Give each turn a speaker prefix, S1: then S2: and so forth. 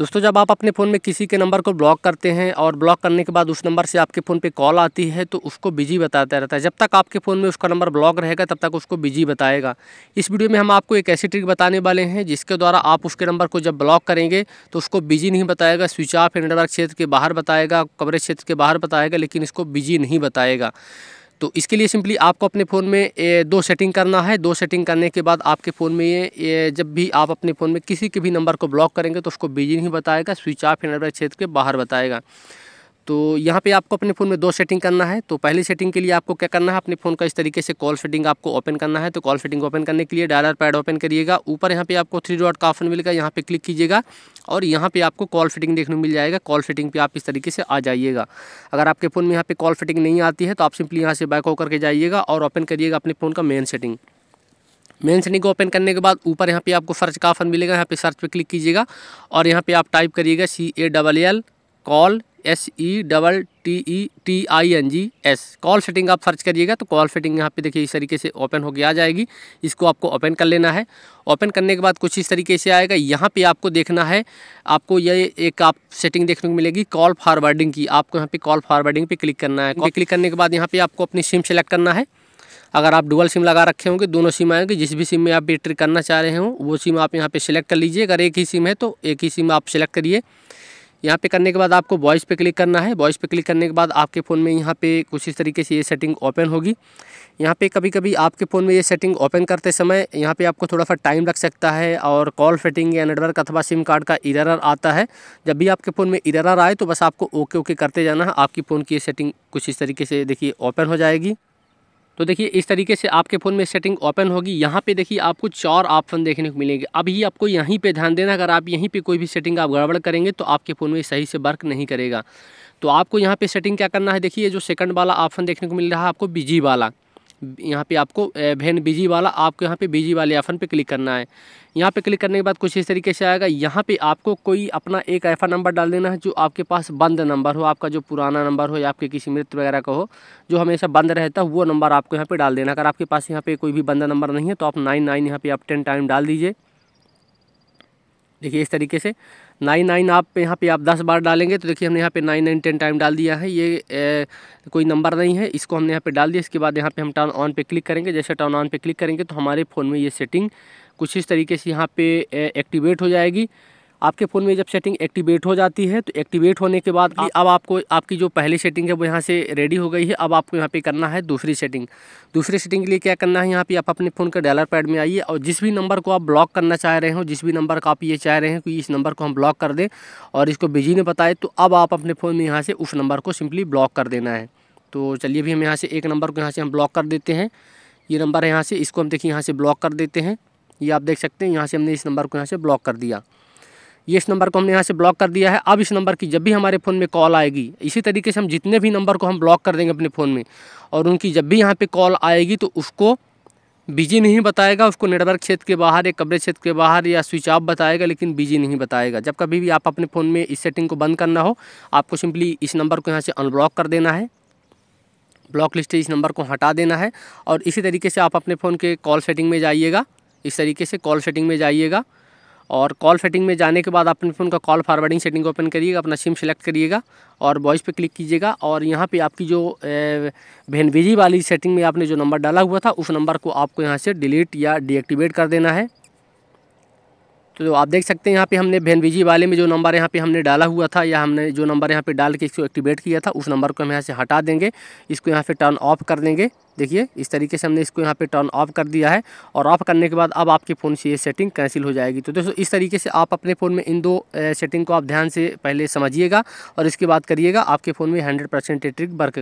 S1: दोस्तों जब आप अपने फ़ोन में किसी के नंबर को ब्लॉक करते हैं और ब्लॉक करने के बाद उस नंबर से आपके फ़ोन पे कॉल आती है तो उसको बिजी बताता रहता है जब तक आपके फ़ोन में उसका नंबर ब्लॉक रहेगा तब तक उसको बिजी बताएगा इस वीडियो में हम आपको एक ऐसी ट्रिक बताने वाले हैं जिसके द्वारा आप उसके नंबर को जब ब्लॉक करेंगे तो उसको बिजी नहीं बताएगा स्विच ऑफ नेटवर्क क्षेत्र के बाहर बताएगा कवरेज क्षेत्र के बाहर बताएगा लेकिन इसको बिजी नहीं बताएगा तो इसके लिए सिंपली आपको अपने फ़ोन में दो सेटिंग करना है दो सेटिंग करने के बाद आपके फ़ोन में ये, जब भी आप अपने फ़ोन में किसी के भी नंबर को ब्लॉक करेंगे तो उसको बिजी नहीं बताएगा स्विच ऑफ एंड क्षेत्र के बाहर बताएगा तो यहाँ पे आपको अपने फ़ोन में दो सेटिंग करना है तो पहली सेटिंग के लिए आपको क्या करना है अपने फ़ोन का इस तरीके से कॉल सेटिंग आपको ओपन करना है तो कॉल सेटिंग ओपन करने के लिए डायलर पैड ओपन करिएगा ऊपर यहाँ पे आपको थ्री डॉट का ऑप्शन मिलेगा यहाँ पे क्लिक कीजिएगा और यहाँ पे आपको कॉल फिटिंग देखने मिल जाएगा कॉल फिटिंग पे आप इस तरीके से आ जाइएगा अगर आपके फ़ोन में यहाँ पर कॉल फिटिंग नहीं आती है तो आप सिंपली यहाँ से बैक होकर के जाइएगा और ओपन करिएगा अपने फ़ोन का मेन सेटिंग मेन सेटिंग को ओपन करने के बाद ऊपर यहाँ पे आपको सर्च का ऑप्शन मिलेगा यहाँ पे सर्च पे क्लिक कीजिएगा और यहाँ पे आप टाइप करिएगा C A double L call S E double T E T I N G S call setting आप सर्च करिएगा तो कॉल सेटिंग यहाँ पे देखिए इस तरीके से ओपन होकर आ जाएगी इसको आपको ओपन कर लेना है ओपन करने के बाद कुछ इस तरीके से आएगा यहाँ पे आपको देखना है आपको ये एक आप सेटिंग देखने को मिलेगी कॉल फारवर्डिंग की आपको यहाँ पे कॉल फारवर्डिंग पे क्लिक करना है क्लिक करने के बाद यहाँ पर आपको अपनी सिम सेलेक्ट करना है अगर आप डुअल सिम लगा रखे होंगे दोनों सिम आएंगे जिस भी सिम में आप बैटरी करना चाह रहे हो वो सिम आप यहाँ पर सेलेक्ट कर लीजिए अगर एक ही सिम है तो एक ही सिम आप सेलेक्ट करिए यहाँ पे करने के बाद आपको वॉइस पे क्लिक करना है वॉइस पे क्लिक करने के बाद आपके फ़ोन में यहाँ पे कुछ इस तरीके से ये सेटिंग ओपन होगी यहाँ पे कभी कभी आपके फ़ोन में ये सेटिंग ओपन करते समय यहाँ पे आपको थोड़ा सा टाइम लग सकता है और कॉल फिटिंग या नेटवर्क अथवा सिम कार्ड का इरर आता है जब भी आपके फ़ोन में इरर आए तो बस आपको ओके ओके करते जाना है आपकी फ़ोन की ये सेटिंग कुछ इस तरीके से देखिए ओपन हो जाएगी तो देखिए इस तरीके से आपके फ़ोन में सेटिंग ओपन होगी यहाँ पे देखिए आपको चार ऑप्शन देखने को मिलेंगे अभी आपको यहीं पे ध्यान देना अगर आप यहीं पे कोई भी सेटिंग आप गड़बड़ करेंगे तो आपके फ़ोन में सही से वर्क नहीं करेगा तो आपको यहाँ पे सेटिंग क्या करना है देखिए जो सेकंड वाला ऑप्शन देखने को मिल रहा है आपको बिजी वाला यहाँ पे आपको भेन बिजी वाला आपको यहाँ पे बिजी वाले आइफन पे क्लिक करना है यहाँ पे क्लिक करने के बाद कुछ इस तरीके से आएगा यहाँ पे आपको कोई अपना एक ऐफा नंबर डाल देना है जो आपके पास बंद नंबर हो आपका जो पुराना नंबर हो या आपके किसी मित्र वगैरह का हो जो हमेशा बंद रहता है वो नंबर आपको यहाँ पर डाल देना अगर आपके पास यहाँ पर कोई भी बंद नंबर नहीं है तो आप नाइन नाइन यहाँ पर आप टेन टाइम डाल दीजिए देखिए इस तरीके से नाइन नाइन आप यहाँ पे आप दस बार डालेंगे तो देखिए हमने यहाँ पे नाइन नाइन टेन टाइम डाल दिया है ये ए, कोई नंबर नहीं है इसको हमने यहाँ पे डाल दिया इसके बाद यहाँ पे हम टर्न ऑन पे क्लिक करेंगे जैसे टर्न ऑन पे क्लिक करेंगे तो हमारे फ़ोन में ये सेटिंग कुछ इस तरीके से यहाँ पे एक्टिवेट हो जाएगी आपके फ़ोन में जब सेटिंग एक्टिवेट हो जाती है तो एक्टिवेट होने के बाद अब आपको आपकी जो पहली सेटिंग है वो यहाँ से रेडी हो गई है अब आपको यहाँ पे करना है दूसरी सेटिंग दूसरी सेटिंग के लिए क्या करना है यहाँ पे आप अपने फ़ोन के डायलर पैड में आइए और जिस भी नंबर को आप ब्लॉक करना चाह रहे हो जिस भी नंबर का आप ये चाह रहे हैं कि इस नंबर को हम ब्लॉक कर दें और इसको बिजी ने बताए तो अब आप अपने फ़ोन में यहाँ से उस नंबर को सिंपली ब्लॉक कर देना है तो चलिए भी हम यहाँ से एक नंबर को यहाँ से हम ब्लॉक कर देते हैं ये नंबर है यहाँ से इसको हम देखिए यहाँ से ब्लॉक कर देते हैं ये आप देख सकते हैं यहाँ से हमने इस नंबर को यहाँ से ब्लॉक कर दिया ये इस नंबर को हमने यहाँ से ब्लॉक कर दिया है अब इस नंबर की जब भी हमारे फ़ोन में कॉल आएगी इसी तरीके से हम जितने भी नंबर को हम ब्लॉक कर देंगे अपने फ़ोन में और उनकी जब भी यहाँ पर कॉल आएगी तो उसको बिजी नहीं बताएगा उसको नेटवर्क क्षेत्र के बाहर या कवरेज क्षेत्र के बाहर या स्विच ऑफ बताएगा लेकिन बिजी नहीं बताएगा जब कभी भी आप अपने फ़ोन में इस सेटिंग को बंद करना हो आपको सिंपली इस नंबर को यहाँ से अनब्लॉक कर देना है ब्लॉक लिस्ट इस नंबर को हटा देना है और इसी तरीके से आप अपने फ़ोन के कॉल सेटिंग में जाइएगा इस तरीके से कॉल सेटिंग में जाइएगा और कॉल सेटिंग में जाने के बाद अपने फ़ोन का कॉल फारवर्डिंग सेटिंग ओपन करिएगा अपना सिम सेलेक्ट करिएगा और वॉइस पे क्लिक कीजिएगा और यहाँ पे आपकी जो भेनविजी वाली सेटिंग में आपने जो नंबर डाला हुआ था उस नंबर को आपको यहाँ से डिलीट या डीएक्टिवेट कर देना है तो आप देख सकते हैं यहाँ पे हमने भेनविजी वाले में जो नंबर यहाँ पे हमने डाला हुआ था या हमने जो नंबर यहाँ पे डाल के इसको एक्टिवेट किया था उस नंबर को हम यहाँ से हटा देंगे इसको यहाँ पे टर्न ऑफ कर देंगे देखिए इस तरीके से हमने इसको यहाँ पे टर्न ऑफ कर दिया है और ऑफ करने के बाद अब आपके फ़ोन से ये सेटिंग कैंसिल हो जाएगी तो दोस्तों इस तरीके से आप अपने फ़ोन में इन दो सेटिंग को आप ध्यान से पहले समझिएगा और इसके बाद करिएगा आपके फ़ोन में हंड्रेड परसेंट ट्रिक वर्क